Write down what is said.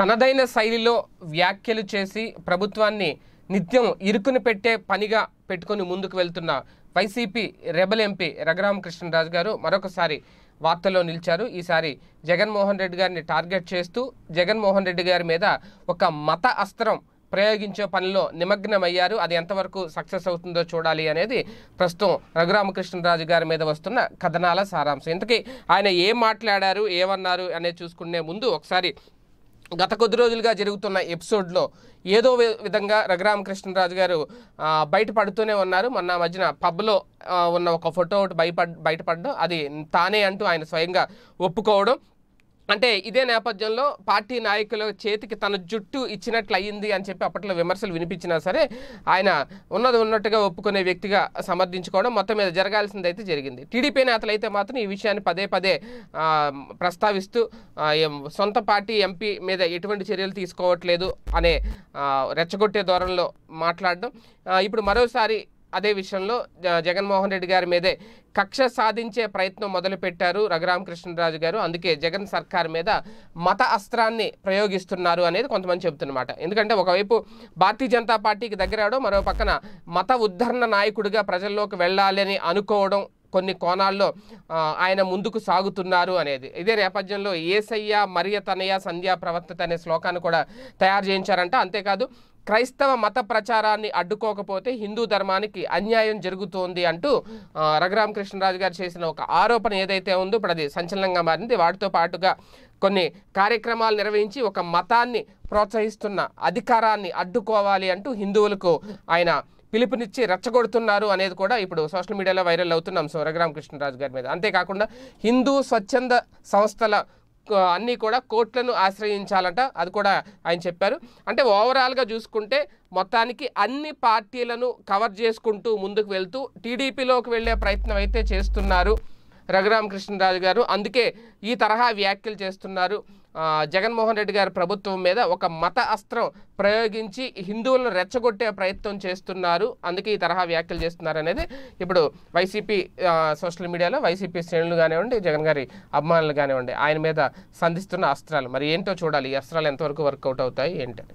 తనదైన శైలిలో వ్యాఖ్యలు చేసి ప్రభుత్వాన్ని నిత్యం ఇరుకుని పెట్టే పనిగా పెట్టుకొని ముందుకు వెళ్తున్న వైసీపీ రెబల్ ఎంపీ రఘురామకృష్ణరాజు గారు మరొకసారి వార్తల్లో నిలిచారు ఈసారి జగన్మోహన్ రెడ్డి గారిని టార్గెట్ చేస్తూ జగన్మోహన్ రెడ్డి గారి మీద ఒక మత అస్త్రం ప్రయోగించే పనిలో నిమగ్నమయ్యారు అది ఎంతవరకు సక్సెస్ అవుతుందో చూడాలి అనేది ప్రస్తుతం రఘురామకృష్ణరాజు గారి మీద వస్తున్న కథనాల సారాంశం ఇంతకీ ఆయన ఏం మాట్లాడారు ఏమన్నారు అనేది చూసుకునే ముందు ఒకసారి గత కొద్ది రోజులుగా జరుగుతున్న ఎపిసోడ్లో ఏదో విధంగా రఘురామకృష్ణరాజు గారు బయటపడుతూనే ఉన్నారు మొన్న మధ్యన పబ్లో ఉన్న ఒక ఫోటో ఒకటి బయట బయటపడడం అది తానే అంటూ ఆయన స్వయంగా ఒప్పుకోవడం అంటే ఇదే నేపథ్యంలో పార్టీ నాయకుల చేతికి తన జుట్టు ఇచ్చినట్లు అయ్యింది అని చెప్పి అప్పట్లో విమర్శలు వినిపించినా సరే ఆయన ఉన్నది ఉన్నట్టుగా ఒప్పుకునే వ్యక్తిగా సమర్థించుకోవడం మొత్తం మీద జరగాల్సింది అయితే జరిగింది టీడీపీ నేతలు అయితే మాత్రం ఈ విషయాన్ని పదే పదే ప్రస్తావిస్తూ సొంత పార్టీ ఎంపీ మీద ఎటువంటి చర్యలు తీసుకోవట్లేదు అనే రెచ్చగొట్టే ధోరణిలో మాట్లాడడం ఇప్పుడు మరోసారి అదే విషయంలో జగన్మోహన్ రెడ్డి గారి మీదే కక్ష సాధించే ప్రయత్నం మొదలుపెట్టారు రఘురామకృష్ణరాజు గారు అందుకే జగన్ సర్కార్ మీద మత అస్త్రాన్ని ప్రయోగిస్తున్నారు అనేది కొంతమంది చెబుతున్నమాట ఎందుకంటే ఒకవైపు భారతీయ జనతా పార్టీకి దగ్గరవడం మరో పక్కన మత ఉద్ధరణ నాయకుడిగా ప్రజల్లోకి వెళ్ళాలని అనుకోవడం కొన్ని కోణాల్లో ఆయన ముందుకు సాగుతున్నారు అనేది ఇదే నేపథ్యంలో ఏసయ్య మరియ తనయ సంధ్యా ప్రవర్తత అనే శ్లోకాన్ని కూడా తయారు చేయించారంట అంతేకాదు క్రైస్తవ మత ప్రచారాన్ని అడ్డుకోకపోతే హిందూ ధర్మానికి అన్యాయం జరుగుతోంది అంటూ రఘురామకృష్ణరాజు గారు చేసిన ఒక ఆరోపణ ఏదైతే ఉందో ఇప్పుడు అది సంచలనంగా మారింది వాటితో పాటుగా కొన్ని కార్యక్రమాలు నిర్వహించి ఒక మతాన్ని ప్రోత్సహిస్తున్న అధికారాన్ని అడ్డుకోవాలి అంటూ హిందువులకు ఆయన పిలుపునిచ్చి రెచ్చగొడుతున్నారు అనేది కూడా ఇప్పుడు సోషల్ మీడియాలో వైరల్ అవుతున్నాం సో రఘురామకృష్ణరాజు గారి మీద అంతేకాకుండా హిందూ స్వచ్ఛంద సంస్థల అన్నీ కూడా కోర్టులను ఆశ్రయించాలంట అది కూడా ఆయన చెప్పారు అంటే ఓవరాల్గా చూసుకుంటే మొత్తానికి అన్ని పార్టీలను కవర్ చేసుకుంటూ ముందుకు వెళ్తూ టీడీపీలోకి వెళ్ళే ప్రయత్నం అయితే చేస్తున్నారు రఘురామకృష్ణరాజు గారు అందుకే ఈ తరహా వ్యాఖ్యలు చేస్తున్నారు జగన్మోహన్ రెడ్డి గారి ప్రభుత్వం మీద ఒక మత అస్త్రం ప్రయోగించి హిందువులను రెచ్చగొట్టే ప్రయత్నం చేస్తున్నారు అందుకే ఈ తరహా వ్యాఖ్యలు చేస్తున్నారు అనేది ఇప్పుడు వైసీపీ సోషల్ మీడియాలో వైసీపీ శ్రేణులు కానివ్వండి జగన్ గారి అభిమానులు కానివ్వండి ఆయన మీద సంధిస్తున్న అస్త్రాలు మరి ఏంటో చూడాలి ఈ అస్త్రాలు ఎంతవరకు వర్కౌట్ అవుతాయి ఏంటంటే